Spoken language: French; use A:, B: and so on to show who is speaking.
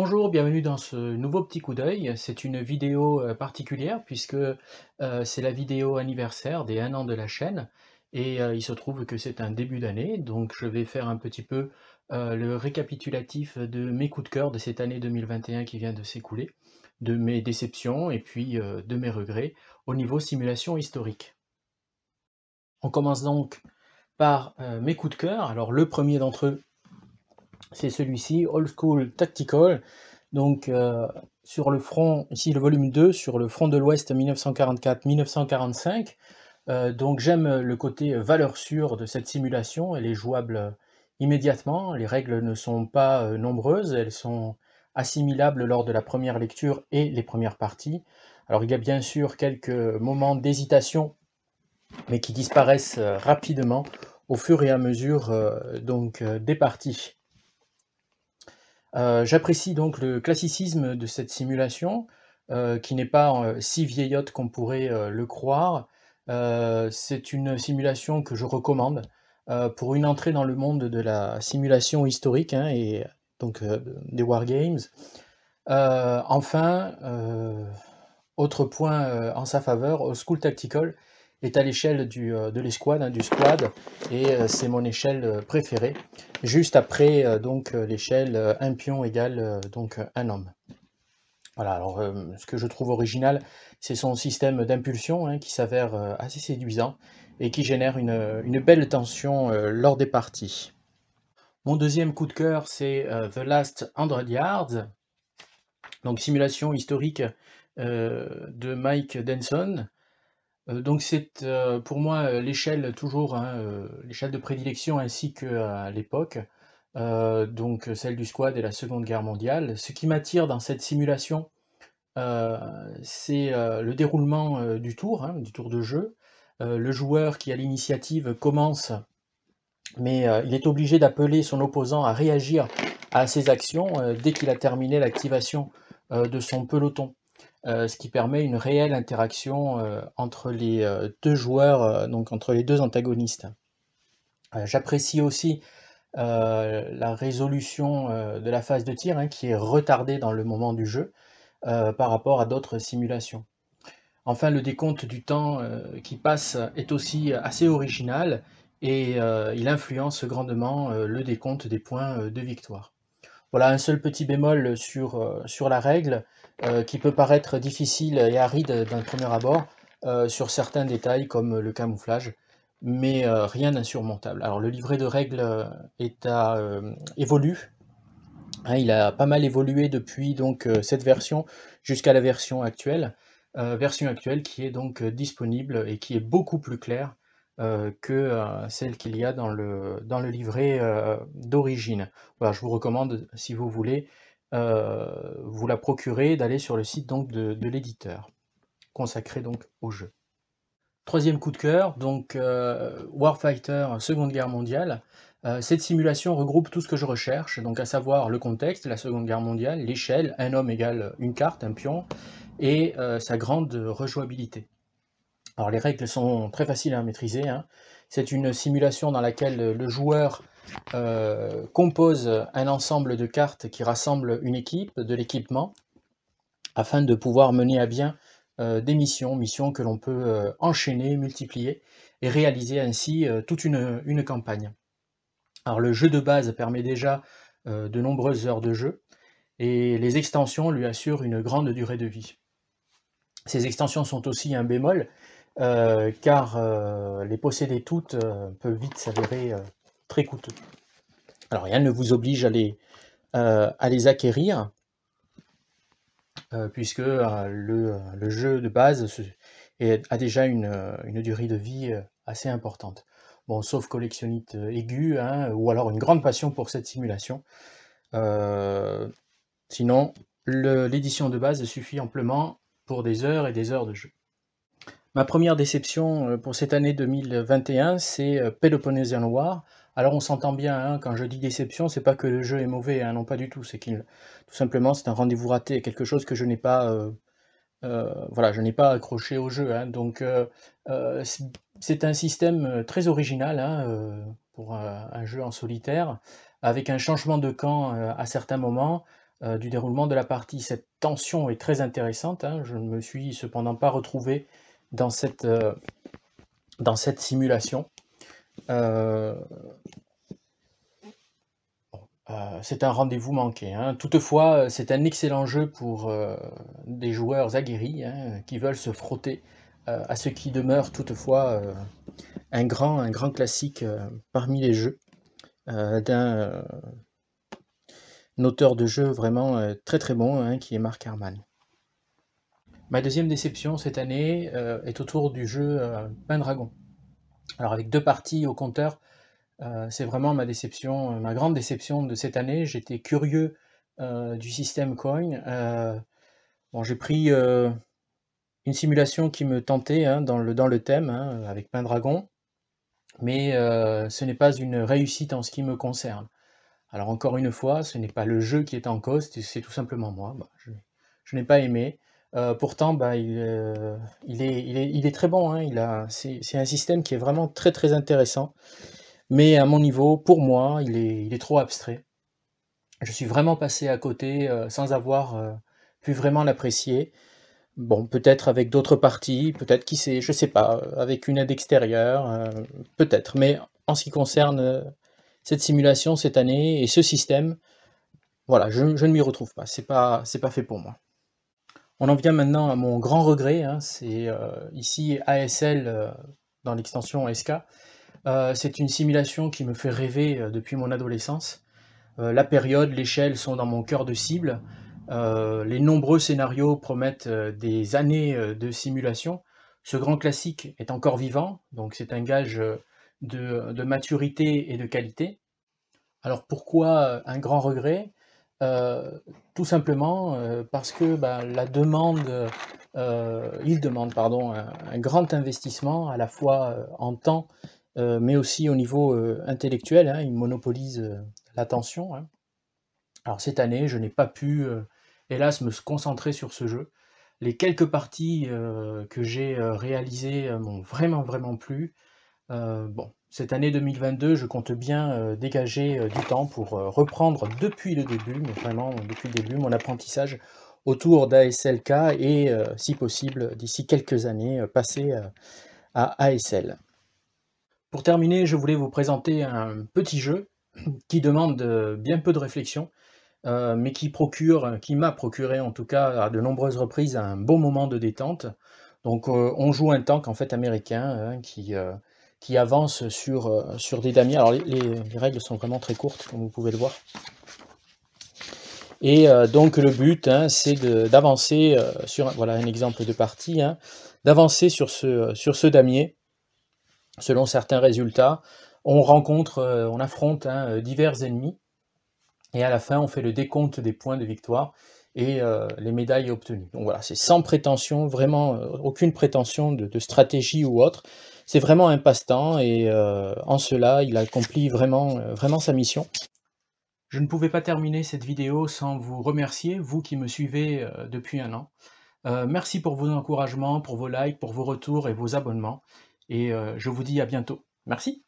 A: Bonjour, bienvenue dans ce nouveau petit coup d'œil. C'est une vidéo euh, particulière puisque euh, c'est la vidéo anniversaire des 1 an de la chaîne et euh, il se trouve que c'est un début d'année donc je vais faire un petit peu le récapitulatif de mes coups de cœur de cette année 2021 qui vient de s'écouler, de mes déceptions et puis de mes regrets au niveau simulation historique. On commence donc par mes coups de cœur. Alors le premier d'entre eux c'est celui-ci, Old School Tactical, donc euh, sur le front, ici le volume 2, sur le front de l'Ouest 1944-1945. Euh, donc j'aime le côté valeur sûre de cette simulation, elle est jouable immédiatement, les règles ne sont pas euh, nombreuses, elles sont assimilables lors de la première lecture et les premières parties. Alors il y a bien sûr quelques moments d'hésitation, mais qui disparaissent rapidement au fur et à mesure donc, des parties. Euh, j'apprécie donc le classicisme de cette simulation, euh, qui n'est pas euh, si vieillotte qu'on pourrait le croire. C'est une simulation que je recommande pour une entrée dans le monde de la simulation historique hein, et donc des wargames. enfin, autre point en sa faveur, au School Tactical est à l'échelle euh, de l'escouade, hein, du squad, et euh, c'est mon échelle euh, préférée, juste après donc l'échelle un pion égale donc un homme. Voilà, alors ce que je trouve original, c'est son système d'impulsion hein, qui s'avère assez séduisant et qui génère une, une belle tension lors des parties. Mon deuxième coup de cœur, c'est The Last 100 Yards, donc simulation historique de Mike Denson, euh, donc c'est euh, pour moi euh, l'échelle toujours, hein, l'échelle de prédilection ainsi qu'à l'époque, donc celle du squad et la Seconde Guerre mondiale. Ce qui m'attire dans cette simulation, c'est le déroulement du tour, hein, du tour de jeu. le joueur qui a l'initiative commence, mais il est obligé d'appeler son opposant à réagir à ses actions dès qu'il a terminé l'activation de son peloton. Euh, ce qui permet une réelle interaction euh, entre les euh, deux joueurs, donc entre les deux antagonistes. J'apprécie aussi la résolution de la phase de tir hein, qui est retardée dans le moment du jeu par rapport à d'autres simulations. Enfin, le décompte du temps qui passe est aussi assez original et il influence grandement le décompte des points de victoire. Voilà un seul petit bémol sur la règle, euh, qui peut paraître difficile et aride d'un premier abord euh, sur certains détails comme le camouflage, mais euh, rien d'insurmontable. Alors le livret de règles est évolue, hein, il a pas mal évolué depuis donc cette version jusqu'à la version actuelle, version actuelle qui est donc disponible et qui est beaucoup plus claire que celle qu'il y a dans le, dans le livret d'origine. je vous recommande, si vous voulez, euh, vous la procurez, d'aller sur le site donc de, l'éditeur, consacré donc au jeu. Troisième coup de cœur, donc euh, Warfighter, Seconde Guerre mondiale. Euh, cette simulation regroupe tout ce que je recherche, donc à savoir le contexte, la Seconde Guerre mondiale, l'échelle, un homme égale une carte, un pion, et sa grande rejouabilité. Alors les règles sont très faciles à maîtriser. Hein. C'est une simulation dans laquelle le joueur euh, compose un ensemble de cartes qui rassemble une équipe, de l'équipement, afin de pouvoir mener à bien euh, des missions, missions que l'on peut euh, enchaîner, multiplier et réaliser ainsi toute une, une, campagne. Alors le jeu de base permet déjà de nombreuses heures de jeu et les extensions lui assurent une grande durée de vie. Ces extensions sont aussi un bémol, car les posséder toutes peut vite s'avérer très coûteux. Alors rien ne vous oblige à les, euh, à les acquérir, euh, puisque euh, le, jeu de base a déjà une, durée de vie assez importante. Bon, sauf collectionnite aiguë, hein, ou alors une grande passion pour cette simulation. sinon, l'édition de base suffit amplement pour des heures et des heures de jeu. Ma première déception pour cette année 2021, c'est Peloponnesian noir. Alors on s'entend bien, hein, quand je dis déception, c'est pas que le jeu est mauvais, hein, non pas du tout, c'est qu'il tout simplement c'est un rendez-vous raté, quelque chose que je n'ai pas euh, euh, je n'ai pas accroché au jeu. Hein. donc euh, c'est un système très original pour un, jeu en solitaire, avec un changement de camp à certains moments. du déroulement de la partie. Cette tension est très intéressante. Je ne me suis cependant pas retrouvé dans cette, dans cette simulation. Euh, euh, c'est un rendez-vous manqué. Hein. Toutefois, euh, c'est un excellent jeu pour des joueurs aguerris hein, qui veulent se frotter à ce qui demeure toutefois un, grand, un grand classique parmi les jeux d'un auteur de jeu vraiment très très bon hein, qui est Mark Herman. Ma deuxième déception cette année est autour du jeu euh, Dragon. Alors avec deux parties au compteur, euh, c'est vraiment ma déception, euh, ma grande déception de cette année. J'étais curieux euh, du système Coin. bon, j'ai pris une simulation qui me tentait hein, dans, le, dans le thème hein, avec Pain Dragon, mais ce n'est pas une réussite en ce qui me concerne. Alors encore une fois, ce n'est pas le jeu qui est en cause, c'est tout simplement moi. je n'ai pas aimé. Euh, pourtant, ben, euh, il, est, très bon. Hein. c'est, un système qui est vraiment très très intéressant. Mais à mon niveau, pour moi, il est, trop abstrait. Je suis vraiment passé à côté euh, sans avoir pu vraiment l'apprécier. Bon, peut-être avec d'autres parties, peut-être qui sait, je sais pas, avec une aide extérieure, peut-être. Mais en ce qui concerne cette simulation cette année et ce système, voilà, je, ne m'y retrouve pas. C'est pas, c'est pas fait pour moi. On en vient maintenant à mon grand regret, hein, c'est euh, ici ASL euh, dans l'extension SK. Euh, c'est une simulation qui me fait rêver depuis mon adolescence. la période, l'échelle sont dans mon cœur de cible. les nombreux scénarios promettent des années de simulation. Ce grand classique est encore vivant, donc c'est un gage de, maturité et de qualité. Alors pourquoi un grand regret euh, tout simplement euh, parce que ben, la demande, euh, il demande pardon, un, grand investissement à la fois en temps, mais aussi au niveau intellectuel. Hein. il monopolise l'attention. Hein. Alors cette année, je n'ai pas pu, hélas, me concentrer sur ce jeu. Les quelques parties que j'ai réalisées m'ont vraiment, vraiment plu. bon, cette année 2022, je compte bien euh, dégager euh, du temps pour euh, reprendre depuis le début, mais vraiment depuis le début, mon apprentissage autour d'ASLK et, si possible, d'ici quelques années, passer à ASL. Pour terminer, je voulais vous présenter un petit jeu qui demande bien peu de réflexion, mais qui procure, qui m'a procuré en tout cas à de nombreuses reprises un bon moment de détente. Donc on joue un tank en fait américain hein, qui, qui avance sur, euh, sur des damiers. Alors les, règles sont vraiment très courtes, comme vous pouvez le voir. Et euh, donc le but, hein, c'est d'avancer euh, sur, voilà un exemple de partie, hein, d'avancer sur ce, sur ce damier, selon certains résultats. On rencontre, on affronte hein, divers ennemis, et à la fin on fait le décompte des points de victoire et les médailles obtenues. Donc voilà, c'est sans prétention, vraiment aucune prétention de stratégie ou autre c'est vraiment un passe-temps et euh, en cela, il accomplit vraiment, euh, vraiment sa mission. Je ne pouvais pas terminer cette vidéo sans vous remercier, vous qui me suivez euh, depuis un an. merci pour vos encouragements, pour vos likes, pour vos retours et vos abonnements. Et je vous dis à bientôt. Merci.